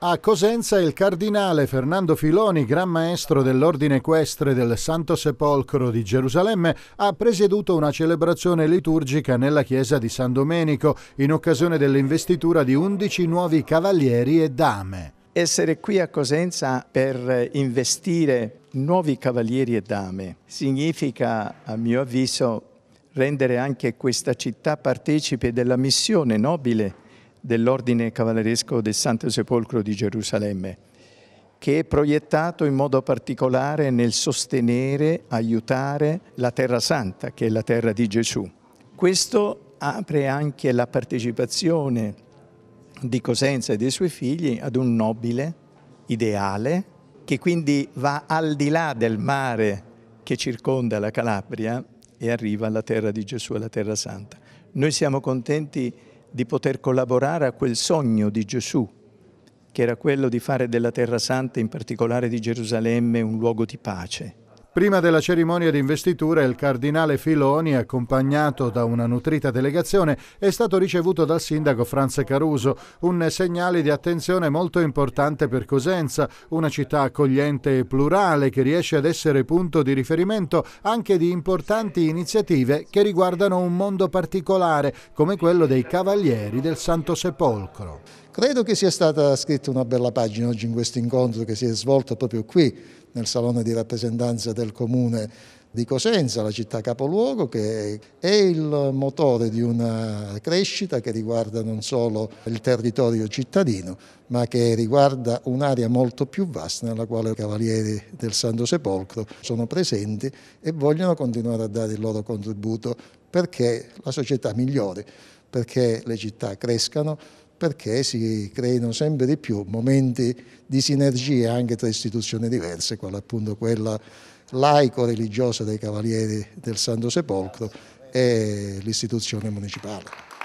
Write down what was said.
A Cosenza il cardinale Fernando Filoni, gran maestro dell'ordine equestre del Santo Sepolcro di Gerusalemme, ha presieduto una celebrazione liturgica nella chiesa di San Domenico in occasione dell'investitura di 11 nuovi cavalieri e dame. Essere qui a Cosenza per investire nuovi cavalieri e dame significa, a mio avviso, rendere anche questa città partecipe della missione nobile dell'Ordine Cavalleresco del Santo Sepolcro di Gerusalemme, che è proiettato in modo particolare nel sostenere, aiutare la Terra Santa, che è la terra di Gesù. Questo apre anche la partecipazione di Cosenza e dei suoi figli ad un nobile ideale che quindi va al di là del mare che circonda la Calabria e arriva alla terra di Gesù, alla terra santa. Noi siamo contenti di poter collaborare a quel sogno di Gesù, che era quello di fare della Terra Santa, in particolare di Gerusalemme, un luogo di pace. Prima della cerimonia di investitura il cardinale Filoni, accompagnato da una nutrita delegazione, è stato ricevuto dal sindaco Franz Caruso, un segnale di attenzione molto importante per Cosenza, una città accogliente e plurale che riesce ad essere punto di riferimento anche di importanti iniziative che riguardano un mondo particolare come quello dei Cavalieri del Santo Sepolcro. Credo che sia stata scritta una bella pagina oggi in questo incontro che si è svolto proprio qui, nel Salone di rappresentanza del Comune di Cosenza, la città capoluogo, che è il motore di una crescita che riguarda non solo il territorio cittadino, ma che riguarda un'area molto più vasta nella quale i Cavalieri del Santo Sepolcro sono presenti e vogliono continuare a dare il loro contributo perché la società migliori, perché le città crescano, perché si creino sempre di più momenti di sinergia anche tra istituzioni diverse, quale appunto quella laico-religiosa dei Cavalieri del Santo Sepolcro e l'istituzione municipale.